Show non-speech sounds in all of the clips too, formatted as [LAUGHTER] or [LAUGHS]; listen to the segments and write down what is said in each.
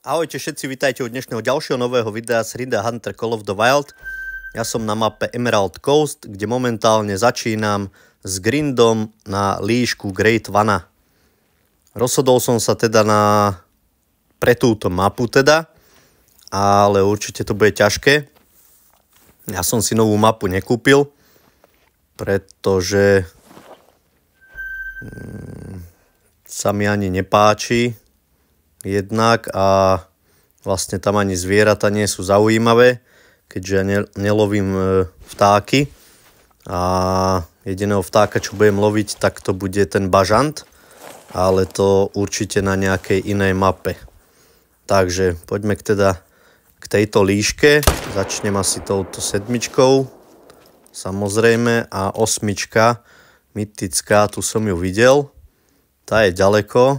Ahojte všetci, vitajte u dnešného ďalšieho nového videa z Rida Hunter Call of the Wild. Ja som na mape Emerald Coast, kde momentálne začínam s grindom na líšku Great Vana. Rozhodol som sa teda na... pre túto mapu teda, ale určite to bude ťažké. Ja som si novú mapu nekúpil, pretože mm, sa mi ani nepáči jednak a vlastne tam ani zvieratá nie sú zaujímavé, keďže ja nelovím e, vtáky a jediného vtáka, čo budem loviť, tak to bude ten bažant, ale to určite na nejakej inej mape. Takže poďme k teda k tejto líške. Začnem asi touto sedmičkou, samozrejme, a osmička, mytická, tu som ju videl. Tá je ďaleko,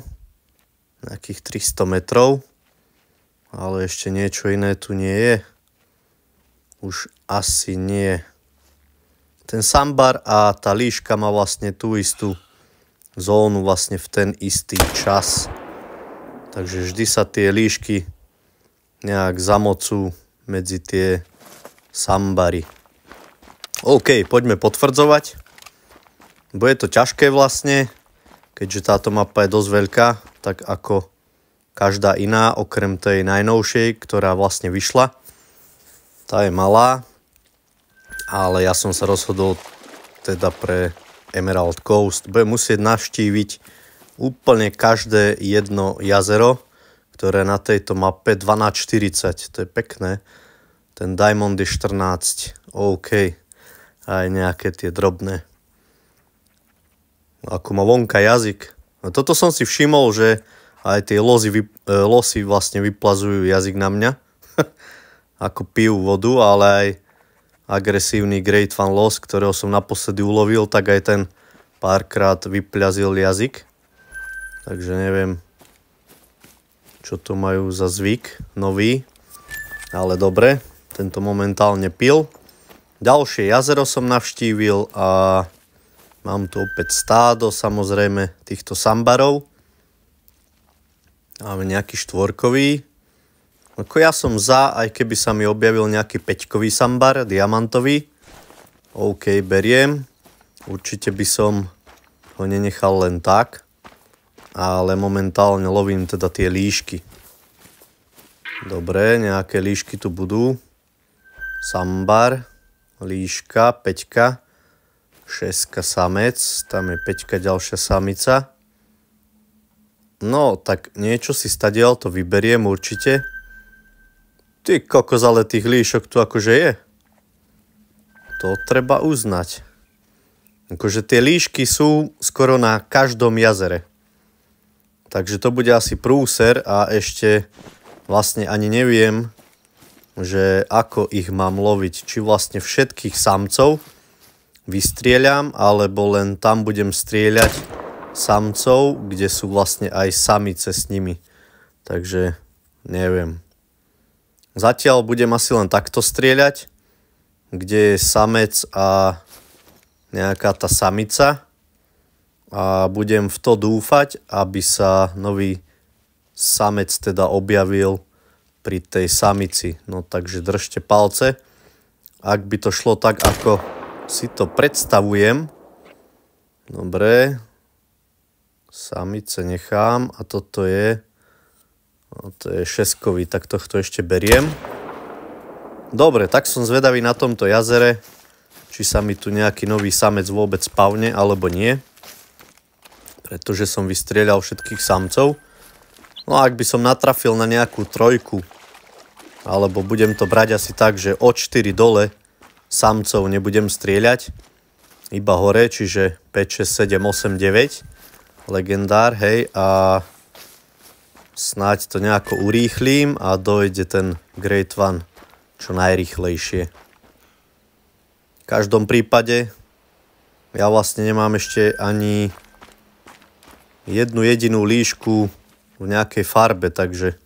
nejakých 300 metrov, ale ešte niečo iné tu nie je. Už asi nie. Ten sambar a tá líška má vlastne tú istú zónu vlastne v ten istý čas. Takže vždy sa tie líšky nejak zamocú medzi tie sambary. OK, poďme potvrdzovať. Bude to ťažké vlastne, keďže táto mapa je dosť veľká tak ako každá iná, okrem tej najnovšej, ktorá vlastne vyšla. Tá je malá, ale ja som sa rozhodol teda pre Emerald Coast. Budem musieť navštíviť úplne každé jedno jazero, ktoré na tejto mape 1240, to je pekné. Ten Diamond je 14, OK. Aj nejaké tie drobné. Ako má vonka jazyk, No toto som si všimol, že aj tie lozy, vy, e, losy vlastne vyplazujú jazyk na mňa. [LAUGHS] Ako pijú vodu, ale aj agresívny Great Fan Los, ktorého som naposledy ulovil, tak aj ten párkrát vyplazil jazyk. Takže neviem, čo to majú za zvyk nový. Ale dobre, tento momentálne pil. Ďalšie jazero som navštívil a Mám tu opäť stádo, samozrejme, týchto sambarov. Máme nejaký štvorkový. Ako ja som za, aj keby sa mi objavil nejaký peťkový sambar, diamantový. OK, beriem. Určite by som ho nenechal len tak. Ale momentálne lovím teda tie líšky. Dobre, nejaké líšky tu budú. Sambar, líška, peťka. 6 samec, tam je 5 ďalšia samica. No, tak niečo si stadial, to vyberiem určite. Ty kokos, ale tých líšok tu akože je. To treba uznať. Akože tie líšky sú skoro na každom jazere. Takže to bude asi prúser a ešte vlastne ani neviem, že ako ich mám loviť. Či vlastne všetkých samcov, vystrieľam, alebo len tam budem strieľať samcov, kde sú vlastne aj samice s nimi. Takže neviem. Zatiaľ budem asi len takto strieľať, kde je samec a nejaká tá samica a budem v to dúfať, aby sa nový samec teda objavil pri tej samici. No takže držte palce. Ak by to šlo tak, ako si to predstavujem. Dobre. Samice nechám a toto je... No, to je šeskový, tak tohto ešte beriem. Dobre, tak som zvedavý na tomto jazere, či sa mi tu nejaký nový samec vôbec spavne, alebo nie. Pretože som vystrieľal všetkých samcov. No a ak by som natrafil na nejakú trojku, alebo budem to brať asi tak, že od 4 dole, samcov nebudem strieľať, iba hore, čiže 5, 6, 7, 8, 9, legendár, hej, a snáď to nejako urýchlím a dojde ten Great One čo najrychlejšie. V každom prípade ja vlastne nemám ešte ani jednu jedinú líšku v nejakej farbe, takže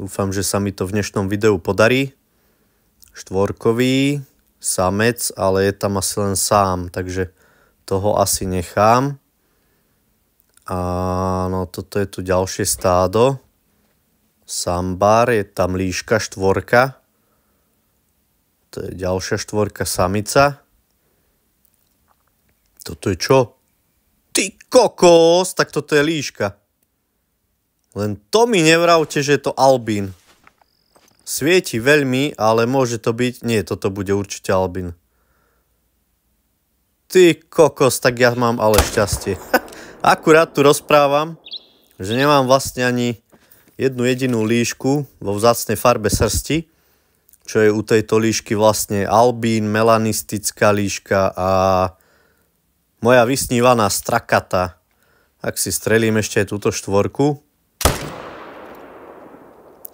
dúfam, že sa mi to v dnešnom videu podarí štvorkový samec, ale je tam asi len sám, takže toho asi nechám. Áno, toto je tu ďalšie stádo. Sambar, je tam líška štvorka. To je ďalšia štvorka samica. Toto je čo? Ty kokos, tak toto je líška. Len to mi nevravte, že je to albín. Svieti veľmi, ale môže to byť... Nie, toto bude určite Albin. Ty kokos, tak ja mám ale šťastie. [LAUGHS] Akurát tu rozprávam, že nemám vlastne ani jednu jedinú líšku vo vzácnej farbe srsti, čo je u tejto líšky vlastne albín, melanistická líška a moja vysnívaná strakata. Ak si strelím ešte aj túto štvorku,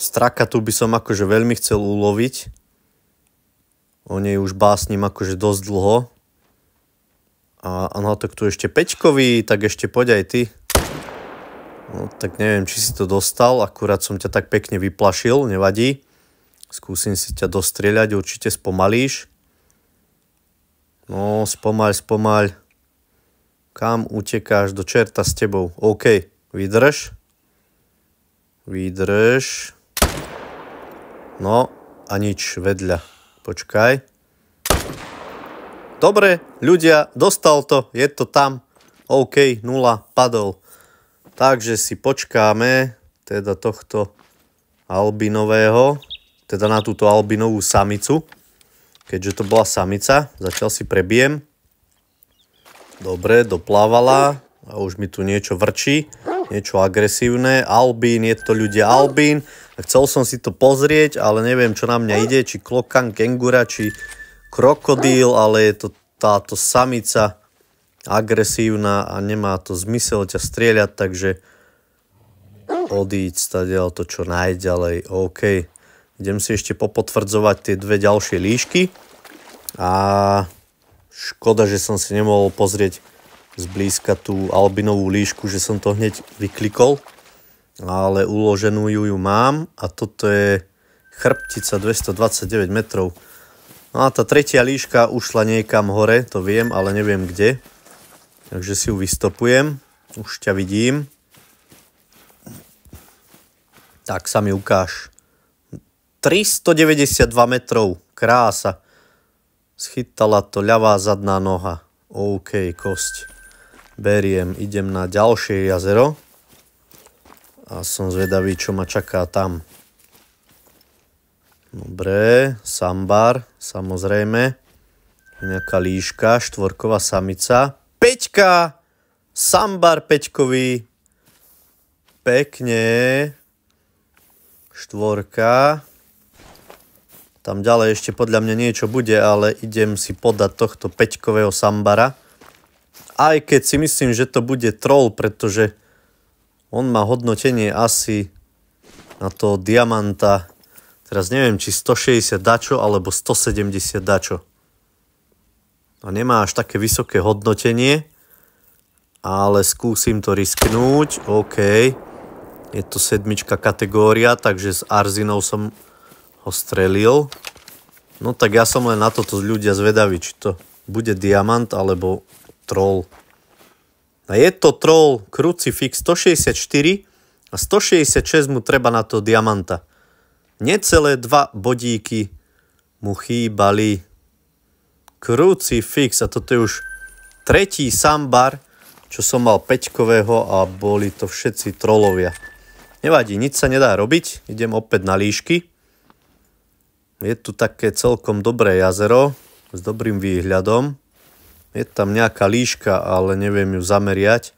Straka tu by som akože veľmi chcel uloviť. O nej už básnim akože dosť dlho. A, a no tak tu ešte Pečkový, tak ešte poď aj ty. No, tak neviem, či si to dostal, akurát som ťa tak pekne vyplašil, nevadí. Skúsim si ťa dostrieľať, určite spomalíš. No, spomal spomal. Kam utekáš do čerta s tebou? OK, vydrž. Vydrž. No a nič vedľa. Počkaj. Dobre, ľudia, dostal to, je to tam. OK, nula, padol. Takže si počkáme, teda tohto albinového, teda na túto albinovú samicu. Keďže to bola samica, začal si prebijem. Dobre, doplávala a už mi tu niečo vrčí, niečo agresívne. Albín, je to ľudia Albín. Chcel som si to pozrieť, ale neviem, čo na mňa ide, či klokan, kengura, či krokodíl, ale je to táto samica agresívna a nemá to zmysel ťa strieľať, takže odíď stadiaľ to čo najďalej. OK. Idem si ešte popotvrdzovať tie dve ďalšie líšky a škoda, že som si nemohol pozrieť zblízka tú albinovú líšku, že som to hneď vyklikol ale uloženú ju, ju mám a toto je chrbtica 229 metrov. No a tá tretia líška ušla niekam hore, to viem, ale neviem kde. Takže si ju vystopujem, už ťa vidím. Tak sa mi ukáž. 392 metrov, krása. Schytala to ľavá zadná noha. OK, kosť. Beriem, idem na ďalšie jazero a som zvedavý, čo ma čaká tam. Dobre, sambar, samozrejme. Nejaká líška, štvorková samica. Peťka! Sambar peťkový. Pekne. Štvorka. Tam ďalej ešte podľa mňa niečo bude, ale idem si podať tohto peťkového sambara. Aj keď si myslím, že to bude troll, pretože on má hodnotenie asi na to diamanta, teraz neviem, či 160 dačo alebo 170 dačo. A nemá až také vysoké hodnotenie, ale skúsim to risknúť. OK, je to sedmička kategória, takže s Arzinou som ho strelil. No tak ja som len na toto ľudia zvedaví, či to bude diamant alebo troll. A je to troll Crucifix 164 a 166 mu treba na to diamanta. Necelé dva bodíky mu chýbali. Crucifix a toto je už tretí sambar, čo som mal peťkového a boli to všetci trolovia. Nevadí, nič sa nedá robiť, idem opäť na líšky. Je tu také celkom dobré jazero s dobrým výhľadom. Je tam nejaká líška, ale neviem ju zameriať,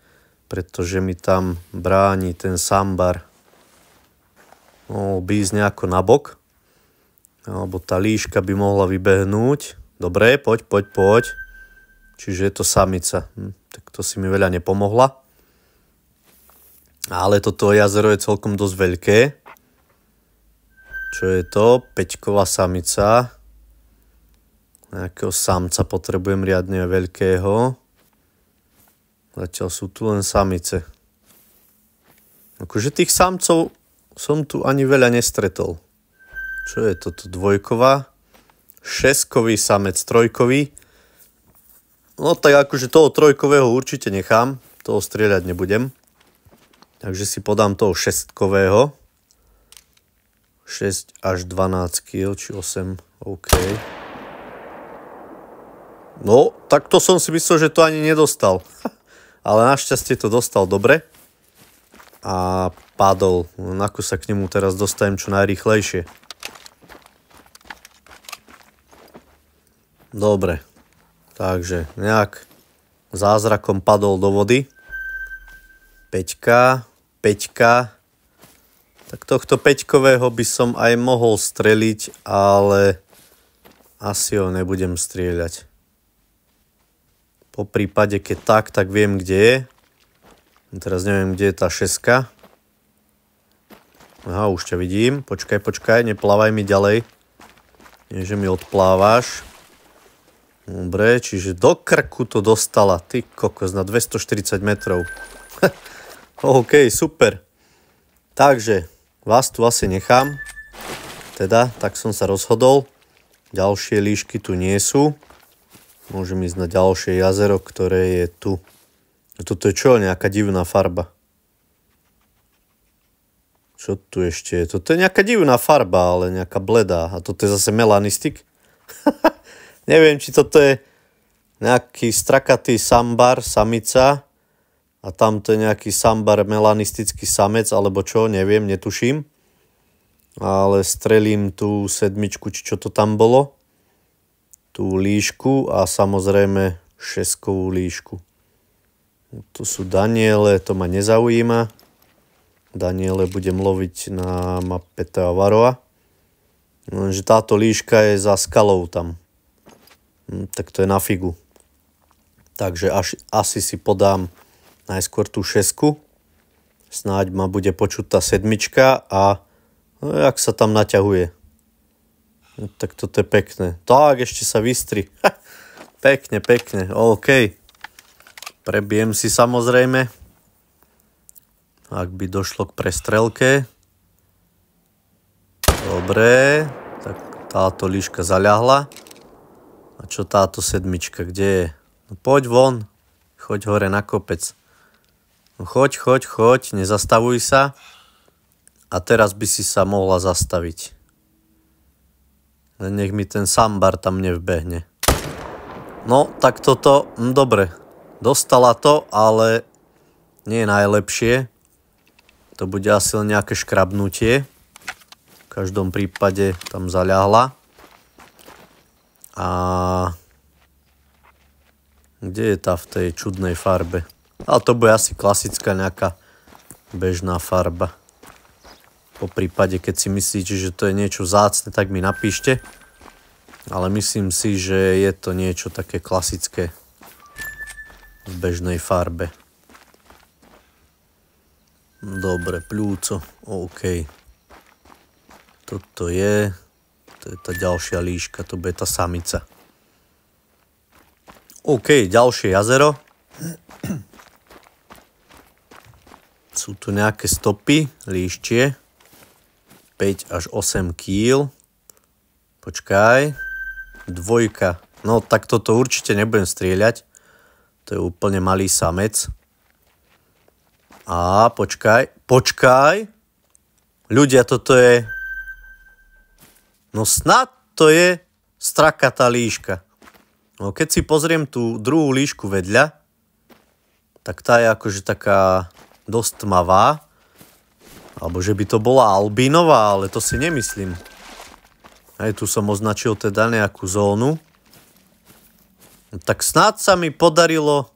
pretože mi tam bráni ten sambar. No, obísť nejako nabok. Alebo tá líška by mohla vybehnúť. Dobre, poď, poď, poď. Čiže je to samica. Hm, tak to si mi veľa nepomohla. Ale toto jazero je celkom dosť veľké. Čo je to? Peťková samica. Nejakého samca potrebujem riadne veľkého. Zatiaľ sú tu len samice. Akože tých samcov som tu ani veľa nestretol. Čo je toto? Dvojková? Šeskový samec, trojkový. No tak akože toho trojkového určite nechám. Toho strieľať nebudem. Takže si podám toho šestkového. 6 až 12 kg, či 8, OK. No, tak to som si myslel, že to ani nedostal. [LAUGHS] Ale našťastie to dostal dobre. A padol. Na sa k nemu teraz dostajem čo najrychlejšie. Dobre. Takže nejak zázrakom padol do vody. Peťka, peťka. Tak tohto peťkového by som aj mohol streliť, ale asi ho nebudem strieľať. Po prípade, keď tak, tak viem, kde je. Teraz neviem, kde je tá šeska. Aha, už ťa vidím. Počkaj, počkaj, neplávaj mi ďalej. Nie, že mi odplávaš. Dobre, čiže do krku to dostala. Ty kokos, na 240 metrov. [LAUGHS] OK, super. Takže, vás tu asi nechám. Teda, tak som sa rozhodol. Ďalšie líšky tu nie sú. Môžem ísť na ďalšie jazero, ktoré je tu. Toto je čo? Nejaká divná farba. Čo tu ešte je? Toto je nejaká divná farba, ale nejaká bledá. A toto je zase melanistik. [LAUGHS] Neviem, či toto je nejaký strakatý sambar, samica. A tamto je nejaký sambar, melanistický samec, alebo čo, neviem, netuším. Ale strelím tú sedmičku, či čo to tam bolo tú líšku a samozrejme šeskovú líšku. Tu sú Daniele, to ma nezaujíma. Daniele budem loviť na mape Teavaroa. Lenže táto líška je za skalou tam. Hm, tak to je na figu. Takže až, asi si podám najskôr tú šesku. Snáď ma bude počuť tá sedmička a no, jak sa tam naťahuje. No, tak toto je pekné. Tak, ešte sa vystri. pekne, pekne, OK. Prebijem si samozrejme. Ak by došlo k prestrelke. Dobre, tak táto líška zaľahla. A čo táto sedmička, kde je? No poď von, choď hore na kopec. No choď, choď, choď, nezastavuj sa. A teraz by si sa mohla zastaviť. Nech mi ten sambar tam nevbehne. No, tak toto, hm, dobre. Dostala to, ale nie je najlepšie. To bude asi len nejaké škrabnutie. V každom prípade tam zaľahla. A... Kde je tá v tej čudnej farbe? Ale to bude asi klasická nejaká bežná farba. Po prípade, keď si myslíte, že to je niečo zácne, tak mi napíšte. Ale myslím si, že je to niečo také klasické v bežnej farbe. Dobre, pľúco, OK. Toto je, to je tá ďalšia líška, to bude tá samica. OK, ďalšie jazero. Sú tu nejaké stopy, Líščie. 5 až 8 kg. Počkaj. Dvojka. No tak toto určite nebudem strieľať. To je úplne malý samec. A počkaj. Počkaj. Ľudia, toto je... No snad to je strakatá líška. No keď si pozriem tú druhú líšku vedľa, tak tá je akože taká dosť tmavá. Alebo že by to bola Albinová, ale to si nemyslím. Aj tu som označil teda nejakú zónu. Tak snáď sa mi podarilo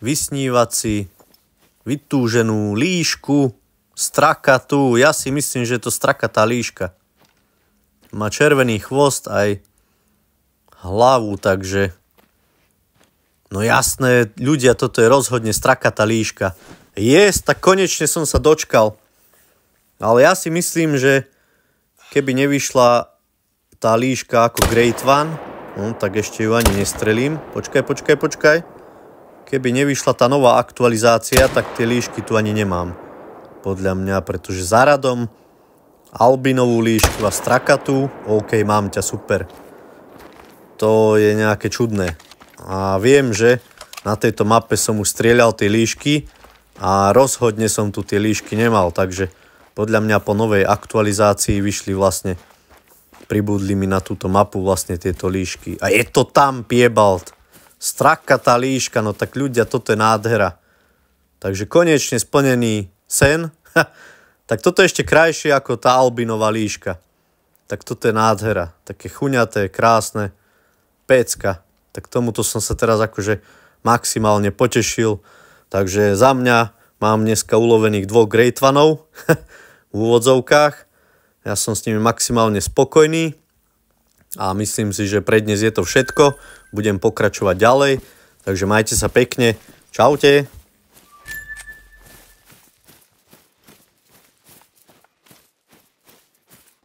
vysnívať si vytúženú líšku, strakatú. Ja si myslím, že je to strakatá líška. Má červený chvost aj hlavu, takže... No jasné, ľudia, toto je rozhodne strakatá líška. Yes, tak konečne som sa dočkal. Ale ja si myslím, že keby nevyšla tá líška ako Great One, no, tak ešte ju ani nestrelím. Počkaj, počkaj, počkaj. Keby nevyšla tá nová aktualizácia, tak tie líšky tu ani nemám. Podľa mňa, pretože za radom albinovú líšku a strakatu. OK, mám ťa, super. To je nejaké čudné. A viem, že na tejto mape som už strieľal tie líšky, a rozhodne som tu tie líšky nemal, takže podľa mňa po novej aktualizácii vyšli vlastne, pribudli mi na túto mapu vlastne tieto líšky. A je to tam, Piebalt! Straka tá líška, no tak ľudia, toto je nádhera. Takže konečne splnený sen. [LAUGHS] tak toto je ešte krajšie ako tá albinová líška. Tak toto je nádhera. Také chuňaté, krásne. Pecka. Tak tomuto som sa teraz akože maximálne potešil. Takže za mňa mám dneska ulovených dvoch Great Vanov [LAUGHS] v úvodzovkách. Ja som s nimi maximálne spokojný a myslím si, že pre dnes je to všetko. Budem pokračovať ďalej, takže majte sa pekne. Čaute.